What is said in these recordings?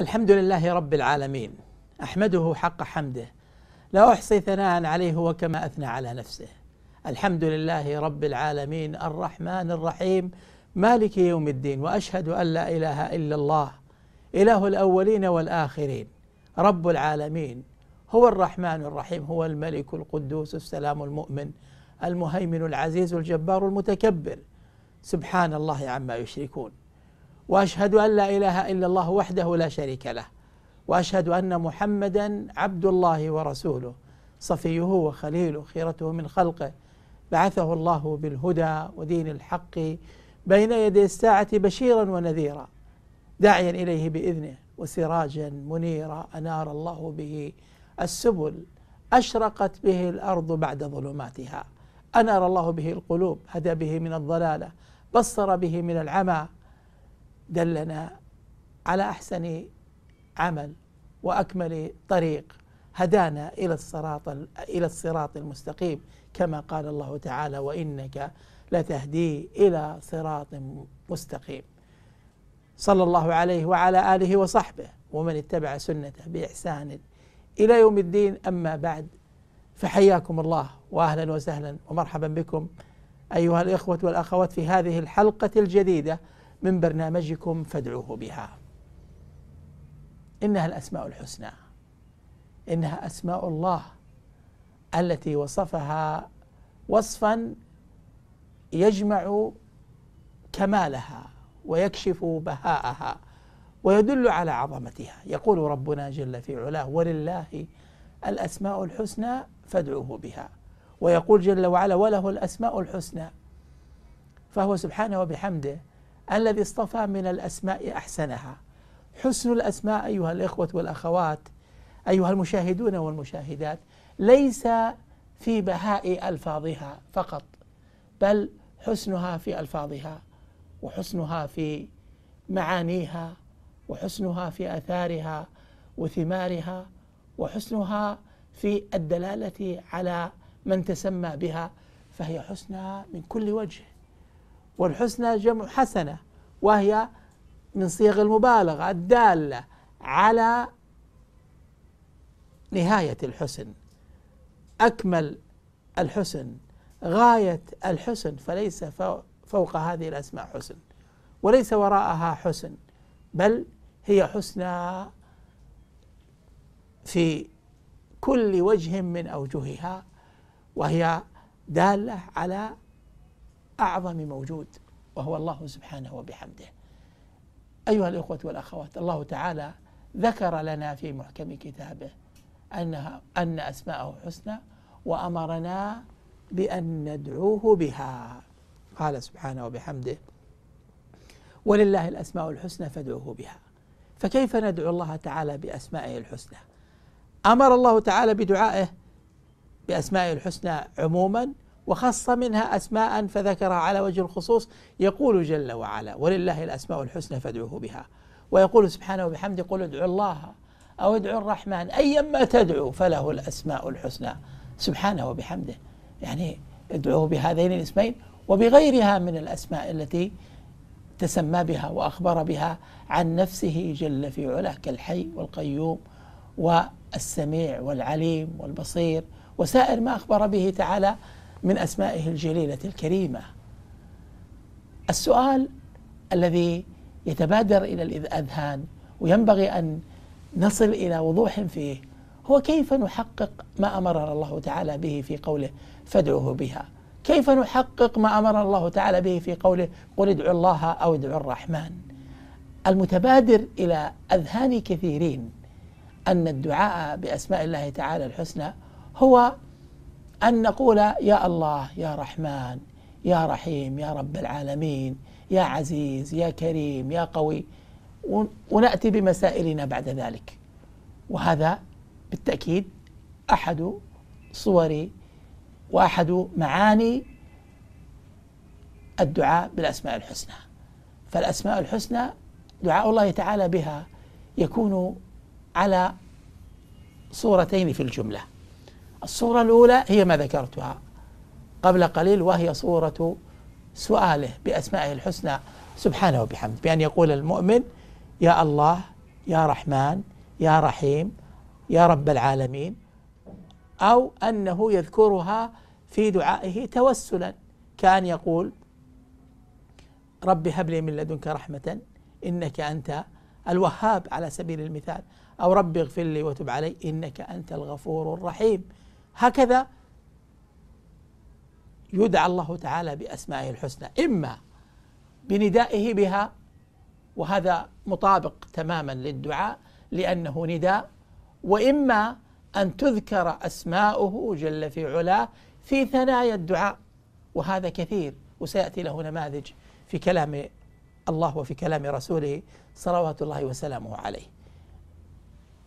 الحمد لله رب العالمين احمده حق حمده لا احصي ثناء عليه وكما اثنى على نفسه الحمد لله رب العالمين الرحمن الرحيم مالك يوم الدين واشهد ان لا اله الا الله اله الاولين والاخرين رب العالمين هو الرحمن الرحيم هو الملك القدوس السلام المؤمن المهيمن العزيز الجبار المتكبر سبحان الله عما يشركون واشهد ان لا اله الا الله وحده لا شريك له واشهد ان محمدا عبد الله ورسوله صفيه وخليله خيرته من خلقه بعثه الله بالهدى ودين الحق بين يدي الساعه بشيرا ونذيرا داعيا اليه باذنه وسراجا منيرا انار الله به السبل اشرقت به الارض بعد ظلماتها انار الله به القلوب هدى به من الضلاله بصر به من العمى دلنا على احسن عمل واكمل طريق هدانا الى الصراط الى الصراط المستقيم كما قال الله تعالى وانك لتهدي الى صراط مستقيم صلى الله عليه وعلى اله وصحبه ومن اتبع سنته باحسان الى يوم الدين اما بعد فحياكم الله واهلا وسهلا ومرحبا بكم ايها الاخوه والاخوات في هذه الحلقه الجديده من برنامجكم فادعوه بها انها الاسماء الحسنى انها اسماء الله التي وصفها وصفا يجمع كمالها ويكشف بهاءها ويدل على عظمتها يقول ربنا جل في علاه ولله الاسماء الحسنى فادعوه بها ويقول جل وعلا وله الاسماء الحسنى فهو سبحانه وبحمده الذي اصطفى من الأسماء أحسنها حسن الأسماء أيها الإخوة والأخوات أيها المشاهدون والمشاهدات ليس في بهاء ألفاظها فقط بل حسنها في ألفاظها وحسنها في معانيها وحسنها في آثارها وثمارها وحسنها في الدلالة على من تسمى بها فهي حسنى من كل وجه والحسنى جمع حسنة وهي من صيغ المبالغة الدالة على نهاية الحسن أكمل الحسن غاية الحسن فليس فوق هذه الأسماء حسن وليس وراءها حسن بل هي حسنى في كل وجه من أوجهها وهي دالة على أعظم موجود وهو الله سبحانه وبحمده أيها الإخوة والأخوات الله تعالى ذكر لنا في محكم كتابه أنها أن أسماءه حسنى وأمرنا بأن ندعوه بها قال سبحانه وبحمده ولله الأسماء الحسنى فادعوه بها فكيف ندعو الله تعالى بأسمائه الحسنى أمر الله تعالى بدعائه بأسمائه الحسنى عموما وخص منها أسماء فذكرها على وجه الخصوص يقول جل وعلا ولله الأسماء الحسنى فادعوه بها ويقول سبحانه وبحمده قل ادعوا الله أو ادعوا الرحمن أيما تدعو فله الأسماء الحسنى سبحانه وبحمده يعني ادعوه بهذين الاسمين وبغيرها من الأسماء التي تسمى بها وأخبر بها عن نفسه جل في علاه كالحي والقيوم والسميع والعليم والبصير وسائر ما أخبر به تعالى من أسمائه الجليلة الكريمة السؤال الذي يتبادر إلى الأذهان وينبغي أن نصل إلى وضوح فيه هو كيف نحقق ما أمرنا الله تعالى به في قوله فادعوه بها كيف نحقق ما أمرنا الله تعالى به في قوله قل ادعوا الله أو ادعوا الرحمن المتبادر إلى أذهان كثيرين أن الدعاء بأسماء الله تعالى الحسنى هو أن نقول يا الله يا رحمن يا رحيم يا رب العالمين يا عزيز يا كريم يا قوي ونأتي بمسائلنا بعد ذلك وهذا بالتأكيد أحد صور وأحد معاني الدعاء بالأسماء الحسنى فالأسماء الحسنى دعاء الله تعالى بها يكون على صورتين في الجمله الصورة الأولى هي ما ذكرتها قبل قليل وهي صورة سؤاله بأسمائه الحسنى سبحانه وبحمده بأن يقول المؤمن يا الله يا رحمن يا رحيم يا رب العالمين أو أنه يذكرها في دعائه توسلا كأن يقول رب هب لي من لدنك رحمة إنك أنت الوهاب على سبيل المثال أو رب اغفر لي وتب علي إنك أنت الغفور الرحيم هكذا يدعى الله تعالى بأسمائه الحسنى إما بندائه بها وهذا مطابق تماما للدعاء لأنه نداء وإما أن تذكر أسماؤه جل في علاه في ثنايا الدعاء وهذا كثير وسيأتي له نماذج في كلام الله وفي كلام رسوله صلوات الله وسلامه عليه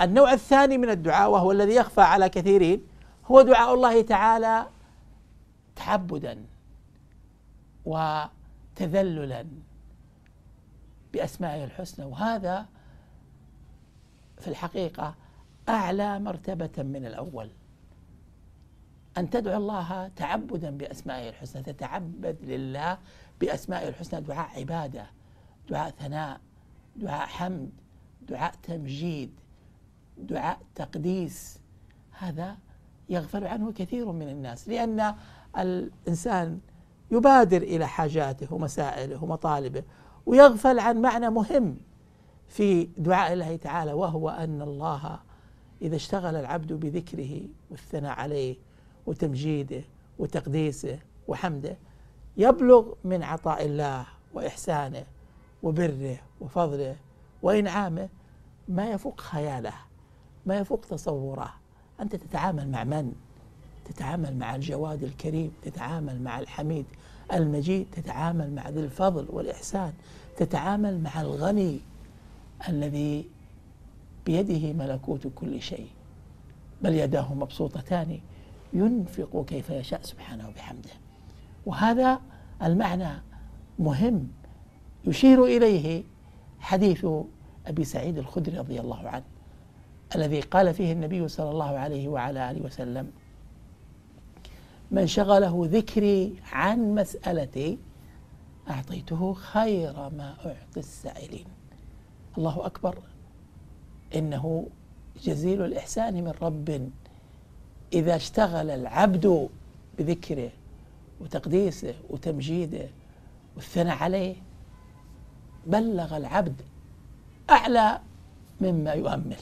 النوع الثاني من الدعاء وهو الذي يخفى على كثيرين هو دعاء الله تعالى تعبدا وتذللا بأسمائه الحسنى وهذا في الحقيقة أعلى مرتبة من الأول أن تدعو الله تعبدا بأسمائه الحسنى تتعبد لله بأسمائه الحسنى دعاء عبادة دعاء ثناء دعاء حمد دعاء تمجيد دعاء تقديس هذا يغفل عنه كثير من الناس لأن الإنسان يبادر إلى حاجاته ومسائله ومطالبه ويغفل عن معنى مهم في دعاء الله تعالى وهو أن الله إذا اشتغل العبد بذكره والثناء عليه وتمجيده وتقديسه وحمده يبلغ من عطاء الله وإحسانه وبره وفضله وإنعامه ما يفوق خياله ما يفوق تصوره أنت تتعامل مع من؟ تتعامل مع الجواد الكريم تتعامل مع الحميد المجيد تتعامل مع ذي الفضل والإحسان تتعامل مع الغني الذي بيده ملكوت كل شيء بل يداه مبسوطتان ينفق كيف يشاء سبحانه وبحمده وهذا المعنى مهم يشير إليه حديث أبي سعيد الخدري رضي الله عنه الذي قال فيه النبي صلى الله عليه وعلى آله وسلم من شغله ذكري عن مسألتي أعطيته خير ما أعطي السائلين الله أكبر إنه جزيل الإحسان من رب إذا اشتغل العبد بذكره وتقديسه وتمجيده والثناء عليه بلغ العبد أعلى مما يؤمل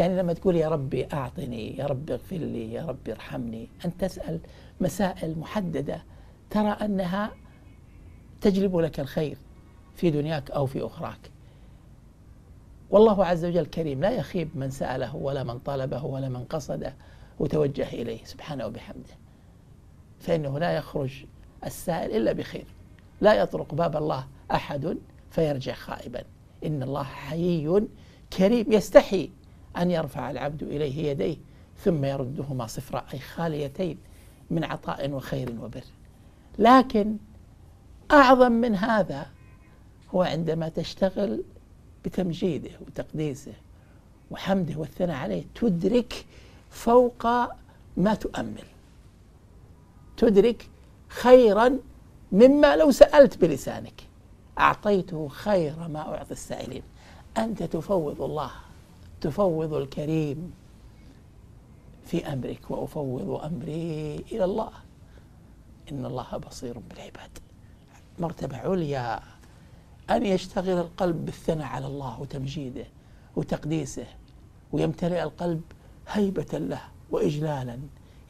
يعني لما تقول يا ربي أعطني يا ربي اغفر لي يا ربي ارحمني أن تسأل مسائل محددة ترى أنها تجلب لك الخير في دنياك أو في أخراك والله عز وجل كريم لا يخيب من سأله ولا من طلبه ولا من قصده وتوجه إليه سبحانه وبحمده فإنه لا يخرج السائل إلا بخير لا يطرق باب الله أحد فيرجع خائبا إن الله حيي كريم يستحي أن يرفع العبد إليه يديه ثم يردهما صفراء أي خاليتين من عطاء وخير وبر لكن أعظم من هذا هو عندما تشتغل بتمجيده وتقديسه وحمده والثناء عليه تدرك فوق ما تؤمل تدرك خيرا مما لو سألت بلسانك أعطيته خير ما أعطي السائلين أنت تفوض الله تفوض الكريم في أمرك وأفوض أمري إلى الله إن الله بصير بالعباد مرتبة عليا أن يشتغل القلب بالثناء على الله وتمجيده وتقديسه ويمتلئ القلب هيبة له وإجلالا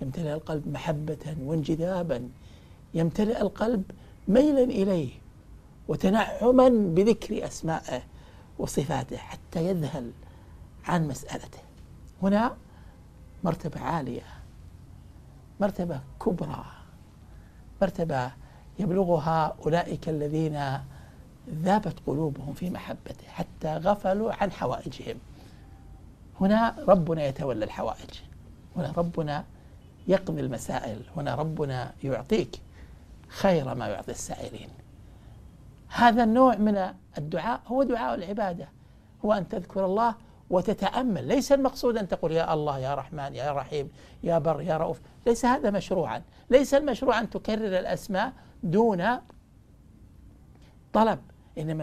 يمتلئ القلب محبة وانجذابا يمتلئ القلب ميلا إليه وتنعما بذكر أسمائه وصفاته حتى يذهل عن مسألته هنا مرتبة عالية مرتبة كبرى مرتبة يبلغها أولئك الذين ذابت قلوبهم في محبته حتى غفلوا عن حوائجهم هنا ربنا يتولى الحوائج هنا ربنا يقضي المسائل هنا ربنا يعطيك خير ما يعطي السائلين هذا النوع من الدعاء هو دعاء العبادة هو أن تذكر الله وتتأمل ليس المقصود أن تقول يا الله يا رحمن يا رحيم يا بر يا رؤوف ليس هذا مشروعا ليس المشروع أن تكرر الأسماء دون طلب إنما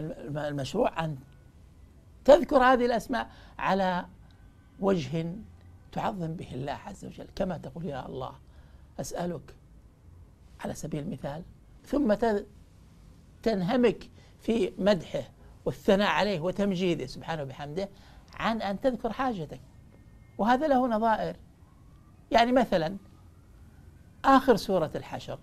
المشروع أن تذكر هذه الأسماء على وجه تعظم به الله عز وجل كما تقول يا الله أسألك على سبيل المثال ثم تنهمك في مدحه والثناء عليه وتمجيده سبحانه وبحمده عن أن تذكر حاجتك وهذا له نظائر يعني مثلا آخر سورة الحشر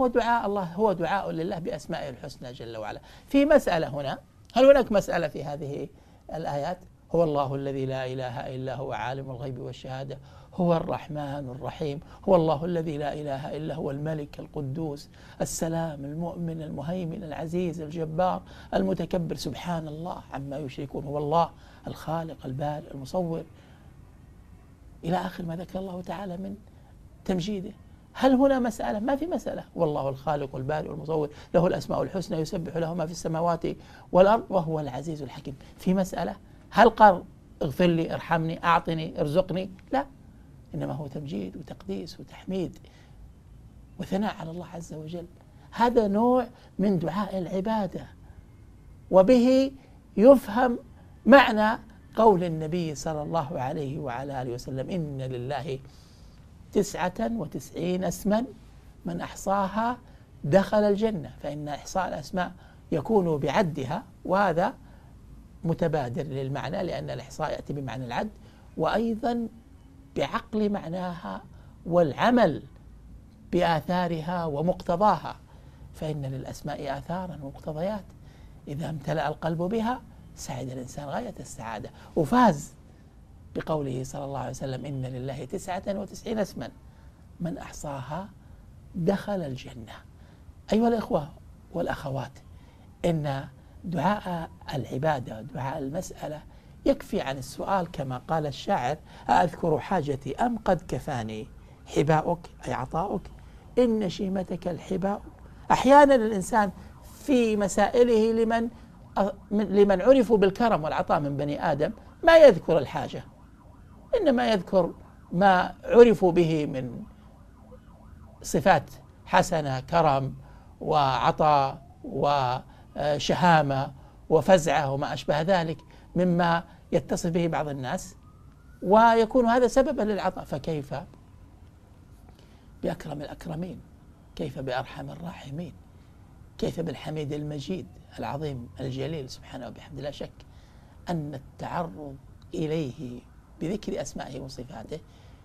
هو دعاء الله هو دعاء لله بأسمائه الحسنى جل وعلا في مسألة هنا هل هناك مسألة في هذه الآيات هو الله الذي لا إله إلا هو عالم الغيب والشهادة هو الرحمن الرحيم هو الله الذي لا إله إلا هو الملك القدوس السلام المؤمن المهيمن العزيز الجبار المتكبر سبحان الله عما يشركون هو الله الخالق البارئ المصور إلى آخر ما ذكر الله تعالى من تمجيده هل هنا مسألة؟ ما في مسألة والله الخالق البارئ المصور له الأسماء الحسنى يسبح له ما في السماوات والأرض وهو العزيز الحكيم في مسألة هل قال اغفر لي ارحمني أعطني ارزقني لا إنما هو تمجيد وتقديس وتحميد وثناء على الله عز وجل هذا نوع من دعاء العبادة وبه يفهم معنى قول النبي صلى الله عليه وعلى آله وسلم إن لله تسعة وتسعين اسما من أحصاها دخل الجنة فإن إحصاء الأسماء يكون بعدها وهذا متبادر للمعنى لأن الإحصاء يأتي بمعنى العد وأيضا بعقل معناها والعمل بآثارها ومقتضاها فإن للأسماء آثارا ومقتضيات إذا امتلأ القلب بها سعد الإنسان غاية السعادة وفاز بقوله صلى الله عليه وسلم إن لله تسعة وتسعين اسما من أحصاها دخل الجنة أيها الإخوة والأخوات إن دعاء العبادة دعاء المسألة يكفي عن السؤال كما قال الشاعر أذكر حاجتي أم قد كفاني حباؤك أي عطاؤك إن شيمتك الحباء أحيانا الإنسان في مسائله لمن لمن عرفوا بالكرم والعطاء من بني آدم ما يذكر الحاجة إنما يذكر ما عرفوا به من صفات حسنة كرم وعطاء وشهامة وفزعة وما أشبه ذلك مما يتصف به بعض الناس ويكون هذا سببا للعطاء فكيف بأكرم الأكرمين كيف بأرحم الراحمين كيف بالحميد المجيد العظيم الجليل سبحانه وبحمده لا شك أن التعرض إليه بذكر أسمائه وصفاته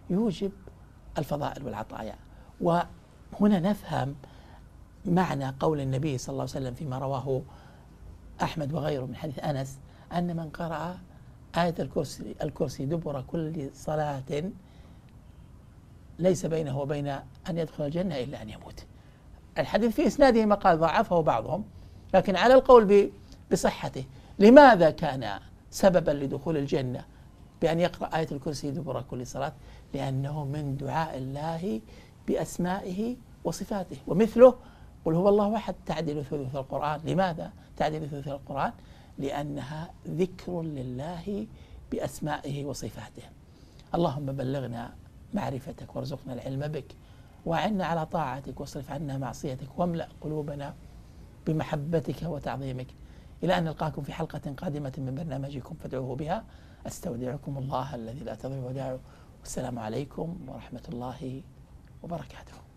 يوجب الفضائل والعطايا وهنا نفهم معنى قول النبي صلى الله عليه وسلم فيما رواه أحمد وغيره من حديث أنس أن من قرأ آية الكرسي, الكرسي دبر كل صلاة ليس بينه وبين أن يدخل الجنة إلا أن يموت الحديث في إسناده مقال ضعفه بعضهم لكن على القول بصحته لماذا كان سببا لدخول الجنة بأن يقرأ آية الكرسي دبر كل صلاة لأنه من دعاء الله بأسمائه وصفاته ومثله قل هو الله أحد تعدل ثلث القرآن لماذا تعدل ثلث القرآن لأنها ذكر لله بأسمائه وصفاته اللهم بلغنا معرفتك وارزقنا العلم بك وعنا على طاعتك واصرف عنا معصيتك واملأ قلوبنا بمحبتك وتعظيمك إلى أن نلقاكم في حلقة قادمة من برنامجكم فادعوه بها أستودعكم الله الذي لا تضيع ودعه والسلام عليكم ورحمة الله وبركاته